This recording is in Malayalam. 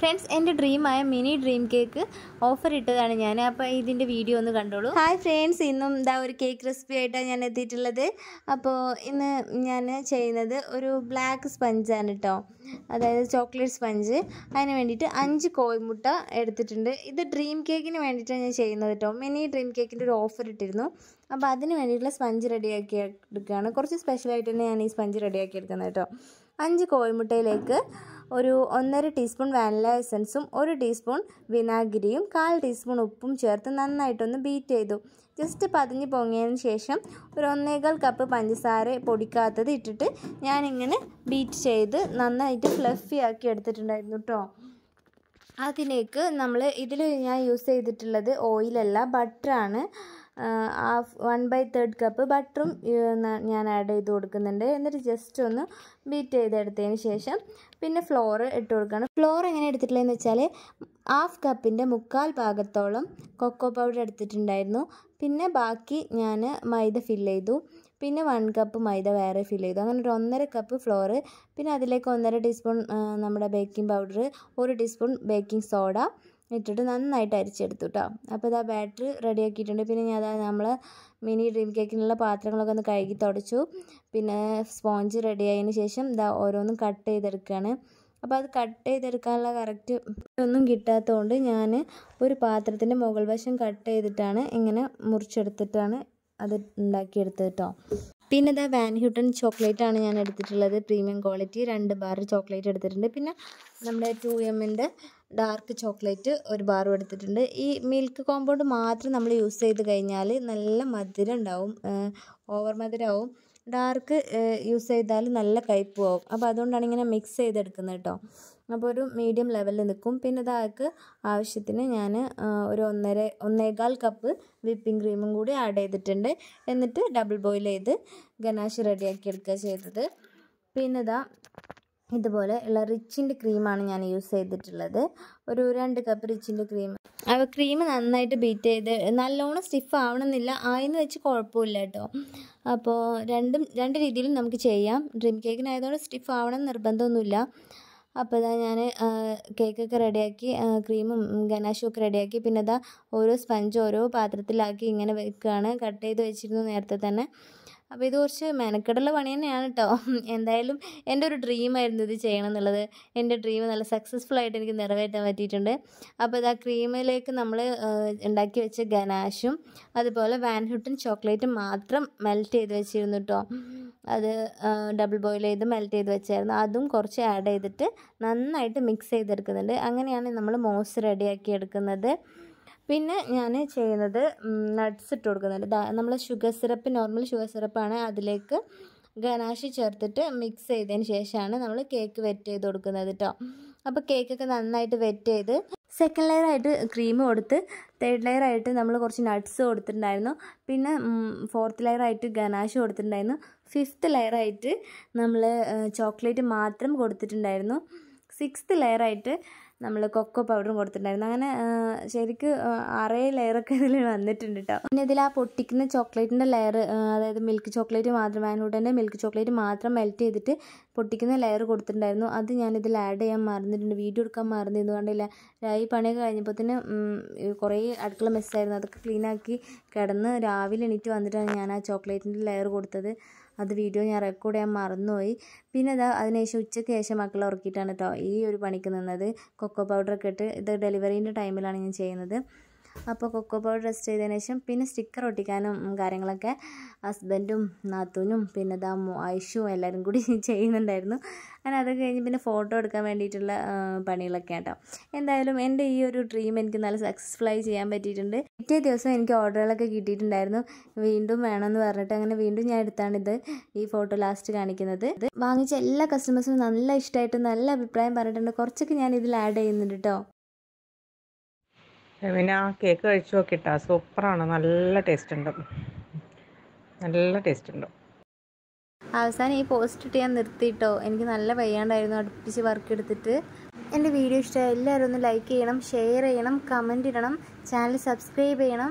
ഫ്രണ്ട്സ് എൻ്റെ ഡ്രീമായ മിനി ഡ്രീം കേക്ക് ഓഫർ ഇട്ടതാണ് ഞാൻ അപ്പോൾ ഇതിൻ്റെ വീഡിയോ ഒന്ന് കണ്ടോളൂ ഹായ് ഫ്രണ്ട്സ് ഇന്നും ഇതാ ഒരു കേക്ക് റെസിപ്പി ആയിട്ടാണ് ഞാൻ എത്തിയിട്ടുള്ളത് അപ്പോൾ ഇന്ന് ഞാൻ ചെയ്യുന്നത് ഒരു ബ്ലാക്ക് സ്പഞ്ചാണ് കേട്ടോ അതായത് ചോക്ലേറ്റ് സ്പഞ്ച് അതിന് വേണ്ടിയിട്ട് അഞ്ച് കോയിമുട്ട എടുത്തിട്ടുണ്ട് ഇത് ഡ്രീം കേക്കിന് വേണ്ടിയിട്ടാണ് ഞാൻ ചെയ്യുന്നത് കേട്ടോ മിനി ഡ്രീം കേക്കിൻ്റെ ഒരു ഓഫർ ഇട്ടിരുന്നു അപ്പോൾ അതിന് വേണ്ടിയിട്ടുള്ള സ്പഞ്ച് റെഡിയാക്കി എടുക്കുകയാണ് കുറച്ച് സ്പെഷ്യലായിട്ട് തന്നെ ഞാൻ ഈ സ്പഞ്ച് റെഡിയാക്കി എടുക്കുന്നത് കേട്ടോ അഞ്ച് കോഴിമുട്ടയിലേക്ക് ഒരു ഒന്നര ടീസ്പൂൺ വാനില എസൻസും ഒരു ടീസ്പൂൺ വിനാഗിരിയും കാൽ ടീസ്പൂൺ ഉപ്പും ചേർത്ത് നന്നായിട്ടൊന്ന് ബീറ്റ് ചെയ്തു ജസ്റ്റ് പതിഞ്ഞ് പൊങ്ങിയതിന് ശേഷം ഒരു ഒന്നേകാൽ കപ്പ് പഞ്ചസാര പൊടിക്കാത്തത് ഇട്ടിട്ട് ഞാനിങ്ങനെ ബീറ്റ് ചെയ്ത് നന്നായിട്ട് ഫ്ലഫി ആക്കി എടുത്തിട്ടുണ്ടായിരുന്നു കേട്ടോ അതിലേക്ക് നമ്മൾ ഇതിൽ ഞാൻ യൂസ് ചെയ്തിട്ടുള്ളത് ഓയിലല്ല ബട്ടറാണ് half one by third cup ബട്ടറും ഞാൻ ആഡ് ചെയ്ത് കൊടുക്കുന്നുണ്ട് എന്നിട്ട് ജസ്റ്റ് ഒന്ന് ബീറ്റ് ചെയ്തെടുത്തതിന് ശേഷം പിന്നെ ഫ്ലോർ ഇട്ട് കൊടുക്കണം ഫ്ലോർ എങ്ങനെ എടുത്തിട്ടില്ലെന്ന് വെച്ചാൽ ഹാഫ് കപ്പിൻ്റെ മുക്കാൽ ഭാഗത്തോളം കൊക്കോ പൗഡർ എടുത്തിട്ടുണ്ടായിരുന്നു പിന്നെ ബാക്കി ഞാൻ മൈദ ഫില്ല് ചെയ്തു പിന്നെ വൺ കപ്പ് മൈദ വേറെ ഫില്ല് ചെയ്തു അങ്ങനെ ഒരു ഒന്നര കപ്പ് ഫ്ലോർ പിന്നെ അതിലേക്ക് ഒന്നര ടീസ്പൂൺ നമ്മുടെ ബേക്കിംഗ് പൗഡർ ഒരു ടീസ്പൂൺ ബേക്കിംഗ് സോഡ ഇട്ടിട്ട് നന്നായിട്ട് അരിച്ചെടുത്തു കേട്ടോ അപ്പോൾ ഇതാ ബാറ്ററി റെഡി ആക്കിയിട്ടുണ്ട് പിന്നെ ഞാൻ അതാ നമ്മൾ മിനി ഡ്രീം കേക്കിനുള്ള പാത്രങ്ങളൊക്കെ ഒന്ന് കഴുകി തുടച്ചു പിന്നെ സ്പോഞ്ച് റെഡി ആയതിന് ശേഷം ഇതാ ഓരോന്നും കട്ട് ചെയ്തെടുക്കുകയാണ് അപ്പോൾ അത് കട്ട് ചെയ്തെടുക്കാനുള്ള കറക്റ്റ് ഒന്നും കിട്ടാത്തതുകൊണ്ട് ഞാൻ ഒരു പാത്രത്തിൻ്റെ മുകൾ വശം കട്ട് ചെയ്തിട്ടാണ് ഇങ്ങനെ മുറിച്ചെടുത്തിട്ടാണ് അത് ഉണ്ടാക്കിയെടുത്തത് കേട്ടോ പിന്നെ ഇതാ വാൻ ഹ്യൂട്ടൺ ചോക്ലേറ്റ് ആണ് ഞാൻ എടുത്തിട്ടുള്ളത് പ്രീമിയം ക്വാളിറ്റി രണ്ട് ബാർ ചോക്ലേറ്റ് എടുത്തിട്ടുണ്ട് പിന്നെ നമ്മുടെ ടു എമ്മിൻ്റെ ഡാർക്ക് ചോക്ലേറ്റ് ഒരു ബാറും എടുത്തിട്ടുണ്ട് ഈ മിൽക്ക് കോമ്പൗണ്ട് മാത്രം നമ്മൾ യൂസ് ചെയ്ത് കഴിഞ്ഞാൽ നല്ല മധുരം ഉണ്ടാവും ഓവർ മധുരമാവും ഡാർക്ക് യൂസ് ചെയ്താൽ നല്ല കയ്പും ആവും അപ്പോൾ അതുകൊണ്ടാണ് ഇങ്ങനെ മിക്സ് ചെയ്തെടുക്കുന്നത് കേട്ടോ അപ്പോൾ ഒരു മീഡിയം ലെവലിൽ നിൽക്കും പിന്നെ ഇതാൾക്ക് ആവശ്യത്തിന് ഞാൻ ഒരു ഒന്നര ഒന്നേകാൽ കപ്പ് വിപ്പിംഗ് ക്രീമും കൂടി ആഡ് ചെയ്തിട്ടുണ്ട് എന്നിട്ട് ഡബിൾ ബോയിൽ ചെയ്ത് ഗനാശ് റെഡിയാക്കി എടുക്കുക ചെയ്തത് പിന്നെ ഇതാ ഇതുപോലെ ഉള്ള റിച്ചിൻ്റെ ക്രീമാണ് ഞാൻ യൂസ് ചെയ്തിട്ടുള്ളത് ഒരു രണ്ട് കപ്പ് റിച്ചിൻ്റെ ക്രീം അപ്പോൾ ക്രീം നന്നായിട്ട് ബീറ്റ് ചെയ്ത് നല്ലോണം സ്റ്റിഫ് ആവണമെന്നില്ല ആയെന്ന് വെച്ച് കുഴപ്പമില്ല കേട്ടോ അപ്പോൾ രണ്ടും രണ്ട് രീതിയിലും നമുക്ക് ചെയ്യാം ഡ്രീം കേക്കിനായതുകൊണ്ട് സ്റ്റിഫ് ആവണം നിർബന്ധമൊന്നുമില്ല അപ്പോൾ ഇതാ ഞാൻ കേക്കൊക്കെ റെഡിയാക്കി ക്രീമും ഗനാഷും ഒക്കെ റെഡിയാക്കി പിന്നെ ഇതാ ഓരോ സ്പഞ്ച് ഓരോ പാത്രത്തിലാക്കി ഇങ്ങനെ വെക്കുകയാണ് കട്ട് ചെയ്ത് വെച്ചിരുന്നു നേരത്തെ തന്നെ അപ്പോൾ ഇത് കുറച്ച് മെനക്കെടുള്ള പണി തന്നെയാണ് കേട്ടോ എന്തായാലും എൻ്റെ ഒരു ആയിരുന്നു ഇത് ചെയ്യണം എന്നുള്ളത് എൻ്റെ ഡ്രീം നല്ല സക്സസ്ഫുൾ ആയിട്ട് എനിക്ക് നിറവേറ്റാൻ പറ്റിയിട്ടുണ്ട് അപ്പോൾ ആ ക്രീമിലേക്ക് നമ്മൾ ഉണ്ടാക്കി വെച്ച ഗനാഷും അതുപോലെ വാൻഹുട്ടും ചോക്ലേറ്റും മാത്രം മെൽറ്റ് ചെയ്ത് വെച്ചിരുന്നു കേട്ടോ അത് ഡബിൾ ബോയിൽ ചെയ്ത് മെൽറ്റ് ചെയ്ത് വെച്ചായിരുന്നു അതും കുറച്ച് ആഡ് ചെയ്തിട്ട് നന്നായിട്ട് മിക്സ് ചെയ്തെടുക്കുന്നുണ്ട് അങ്ങനെയാണ് നമ്മൾ മോസ് റെഡിയാക്കി എടുക്കുന്നത് പിന്നെ ഞാൻ ചെയ്യുന്നത് നട്ട്സ് ഇട്ട് കൊടുക്കുന്നുണ്ട് നമ്മൾ ഷുഗർ സിറപ്പ് നോർമൽ ഷുഗർ സിറപ്പാണ് അതിലേക്ക് ഗനാഷി ചേർത്തിട്ട് മിക്സ് ചെയ്തതിന് ശേഷമാണ് നമ്മൾ കേക്ക് വെറ്റ് ചെയ്ത് കൊടുക്കുന്നത് കേട്ടോ അപ്പോൾ കേക്കൊക്കെ നന്നായിട്ട് വെറ്റ് ചെയ്ത് സെക്കൻഡ് ലെയർ ആയിട്ട് ക്രീം കൊടുത്ത് തേർഡ് ലെയർ ആയിട്ട് നമ്മൾ കുറച്ച് നട്ട്സ് കൊടുത്തിട്ടുണ്ടായിരുന്നു പിന്നെ ഫോർത്ത് ലെയർ ആയിട്ട് ഗനാഷ് കൊടുത്തിട്ടുണ്ടായിരുന്നു ഫിഫ്ത്ത് ലെയർ ആയിട്ട് നമ്മൾ ചോക്ലേറ്റ് മാത്രം കൊടുത്തിട്ടുണ്ടായിരുന്നു സിക്സ്ത് ലെയറായിട്ട് നമ്മൾ കൊക്കോ പൗഡർ കൊടുത്തിട്ടുണ്ടായിരുന്നു അങ്ങനെ ശരിക്ക് അറേ ലെയറൊക്കെ ഇതിൽ വന്നിട്ടുണ്ട് കേട്ടോ പിന്നെ ഇതിൽ ആ പൊട്ടിക്കുന്ന ചോക്ലേറ്റിൻ്റെ ലെയർ അതായത് മിൽക്ക് ചോക്ലേറ്റ് മാത്രം വാൻഹൂട്ടൻ്റെ മിൽക്ക് ചോക്ലേറ്റ് മാത്രം മെൽറ്റ് ചെയ്തിട്ട് പൊട്ടിക്കുന്ന ലെയർ കൊടുത്തിട്ടുണ്ടായിരുന്നു അത് ഞാനിതിൽ ആഡ് ചെയ്യാൻ മറന്നിട്ടുണ്ട് വീഡിയോ എടുക്കാൻ മറന്നിരുന്നു കണ്ടില്ല ഈ പണിയൊക്കെ കഴിഞ്ഞപ്പോൾ തന്നെ കുറേ അടുക്കള മെസ്സായിരുന്നു അതൊക്കെ ക്ലീനാക്കി കിടന്ന് രാവിലെ എണീറ്റ് വന്നിട്ടാണ് ഞാൻ ആ ചോക്ലേറ്റിൻ്റെ ലെയർ കൊടുത്തത് അത് വീഡിയോ ഞാൻ റെക്കോർഡ് ചെയ്യാൻ മറന്നുപോയി പിന്നെ അതാ അതിനുശേഷം ഉച്ചയ്ക്ക് ശേഷം മക്കളെ ഉറക്കിയിട്ടാണ് കേട്ടോ ഈ ഒരു പണിക്ക് നിന്നത് കൊക്കോ പൗഡറൊക്കെ ഇട്ട് ഇത് ഡെലിവറീൻ്റെ ടൈമിലാണ് ഞാൻ ചെയ്യുന്നത് അപ്പോൾ കൊക്കോ പൗഡർ റെസ്റ്റ് ചെയ്തതിന് ശേഷം പിന്നെ സ്റ്റിക്കർ ഒട്ടിക്കാനും കാര്യങ്ങളൊക്കെ ഹസ്ബൻഡും നാത്തൂനും പിന്നെ ദാമു ഐഷും എല്ലാവരും കൂടി ചെയ്യുന്നുണ്ടായിരുന്നു അങ്ങനെ അത് കഴിഞ്ഞ് പിന്നെ ഫോട്ടോ എടുക്കാൻ വേണ്ടിയിട്ടുള്ള പണികളൊക്കെ ആട്ടോ എന്തായാലും എൻ്റെ ഈ ഒരു ഡ്രീം എനിക്ക് നല്ല സക്സസ്ഫുള്ളായി ചെയ്യാൻ പറ്റിയിട്ടുണ്ട് പിറ്റേ ദിവസം എനിക്ക് ഓർഡറുകളൊക്കെ കിട്ടിയിട്ടുണ്ടായിരുന്നു വീണ്ടും വേണമെന്ന് പറഞ്ഞിട്ട് അങ്ങനെ വീണ്ടും ഞാൻ എടുത്താണ് ഇത് ഈ ഫോട്ടോ ലാസ്റ്റ് കാണിക്കുന്നത് ഇത് വാങ്ങിച്ച എല്ലാ കസ്റ്റമേഴ്സും നല്ല ഇഷ്ടമായിട്ട് നല്ല അഭിപ്രായം പറഞ്ഞിട്ടുണ്ട് കുറച്ചൊക്കെ ഞാൻ ഇതിൽ ആഡ് ചെയ്യുന്നുണ്ട് കേട്ടോ ഷെമിന കേക്ക് കഴിച്ചു നോക്കിട്ടാ സൂപ്പറാണ് നല്ല ടേസ്റ്റ് ഉണ്ട് നല്ല ടേസ്റ്റ് ഉണ്ട് അവസാനം ഈ പോസ്റ്റ് ഇട്ട് ഞാൻ നിർത്തിയിട്ടോ എനിക്ക് നല്ല വയ്യാണ്ടായിരുന്നു അടുപ്പിച്ച് വർക്ക് എടുത്തിട്ട് എൻ്റെ വീഡിയോ ഇഷ്ടമായി എല്ലാവരും ഒന്ന് ലൈക്ക് ചെയ്യണം ഷെയർ ചെയ്യണം കമൻ്റ് ഇടണം ചാനൽ സബ്സ്ക്രൈബ് ചെയ്യണം